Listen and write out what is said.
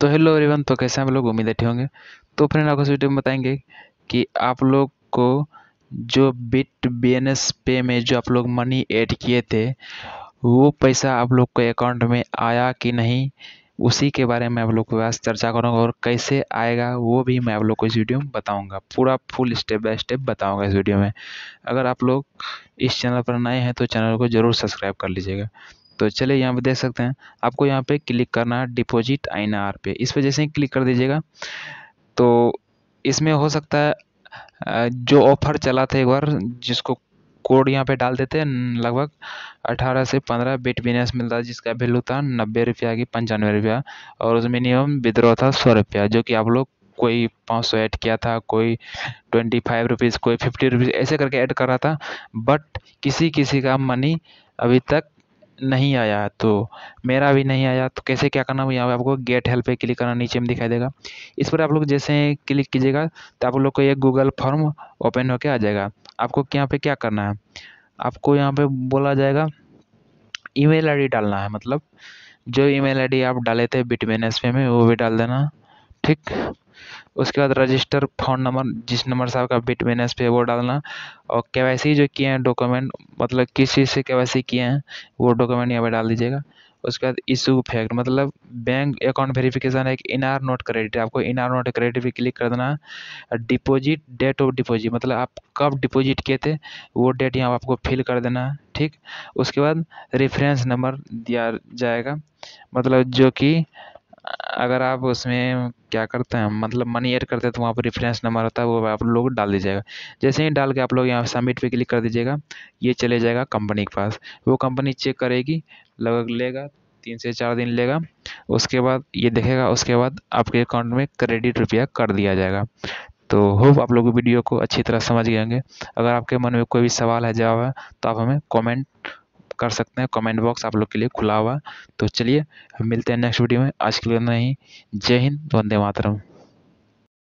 तो hello everyone तो कैसे आप लोग उम्मीद बैठे होंगे तो फ्रेंड आपको इस वीडियो में बताएंगे कि आप लोग को जो बिट बी एन एस पे में जो आप लोग मनी ऐड किए थे वो पैसा आप लोग के अकाउंट में आया कि नहीं उसी के बारे में आप लोग के पास चर्चा करूँगा और कैसे आएगा वो भी मैं आप लोग को इस वीडियो में बताऊँगा पूरा फुल स्टेप बाय स्टेप बताऊँगा इस वीडियो में अगर आप लोग इस चैनल पर नए हैं तो चैनल को ज़रूर सब्सक्राइब कर लीजिएगा तो चलिए यहाँ पे देख सकते हैं आपको यहाँ पे क्लिक करना है डिपोजिट आई पे इस पर जैसे ही क्लिक कर दीजिएगा तो इसमें हो सकता है जो ऑफर चला था एक बार जिसको कोड यहाँ पे डाल देते हैं लगभग 18 से 15 बिट बिनेस मिलता है जिसका वैल्यू था नब्बे रुपया की पंचानवे रुपया और उस मिनिमम विद्रो था सौ रुपया जो कि आप लोग कोई पाँच सौ ऐड किया था कोई ट्वेंटी फाइव रुपीज़ कोई फिफ्टी रुपीज़ ऐसे करके ऐड कर रहा था बट किसी किसी का मनी अभी तक नहीं आया तो मेरा भी नहीं आया तो कैसे क्या करना यहाँ पर आपको गेट हेल्प पे क्लिक करना नीचे में दिखाई देगा इस पर आप लोग जैसे क्लिक कीजिएगा तो आप लोग को ये गूगल फॉर्म ओपन होकर आ जाएगा आपको यहाँ पे क्या करना है आपको यहाँ पे बोला जाएगा ईमेल आईडी डालना है मतलब जो ईमेल आईडी आप डाले थे बिटमेन एस में वो भी डाल देना ठीक उसके बाद रजिस्टर फ़ोन नंबर जिस नंबर से आपका बिट बैलेंस पे वो डालना और के जो किए हैं डॉक्यूमेंट मतलब किस चीज़ से के किए हैं वो डॉक्यूमेंट यहाँ पर डाल दीजिएगा उसके बाद इशू फैक्ट मतलब बैंक अकाउंट वेरिफिकेशन है एक इन आर नोट क्रेडिट आपको इन आर नोट क्रेडिट भी क्लिक कर देना है डिपॉजिट डेट ऑफ डिपॉजिट मतलब आप कब डिपॉजिट किए थे वो डेट यहाँ आपको फिल कर देना है ठीक उसके बाद रेफरेंस नंबर दिया जाएगा मतलब जो कि अगर आप उसमें क्या करते हैं मतलब मनी एड करते हैं तो वहाँ पर रिफ्रेंस नंबर होता है वो आप लोग डाल दीजिएगा जैसे ही डाल के आप लोग यहाँ सबमिट पे क्लिक कर दीजिएगा ये चले जाएगा कंपनी के पास वो कंपनी चेक करेगी लगभग लेगा तीन से चार दिन लेगा उसके बाद ये देखेगा उसके बाद आपके अकाउंट में क्रेडिट रुपया कर दिया जाएगा तो होप आप लोग वीडियो को अच्छी तरह समझ गए होंगे अगर आपके मन में कोई भी सवाल है जवाब है तो आप हमें कमेंट कर सकते हैं कमेंट बॉक्स आप लोग के लिए खुला हुआ तो चलिए मिलते हैं नेक्स्ट वीडियो में आज के लिए नहीं जय हिंद वंदे मातरम